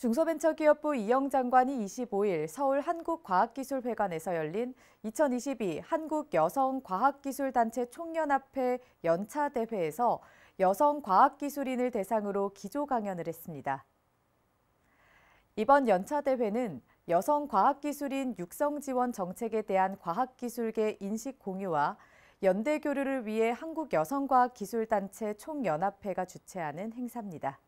중소벤처기업부 이영 장관이 25일 서울 한국과학기술회관에서 열린 2022 한국여성과학기술단체 총연합회 연차 대회에서 여성과학기술인을 대상으로 기조 강연을 했습니다. 이번 연차 대회는 여성과학기술인 육성지원 정책에 대한 과학기술계 인식 공유와 연대 교류를 위해 한국여성과학기술단체 총연합회가 주최하는 행사입니다.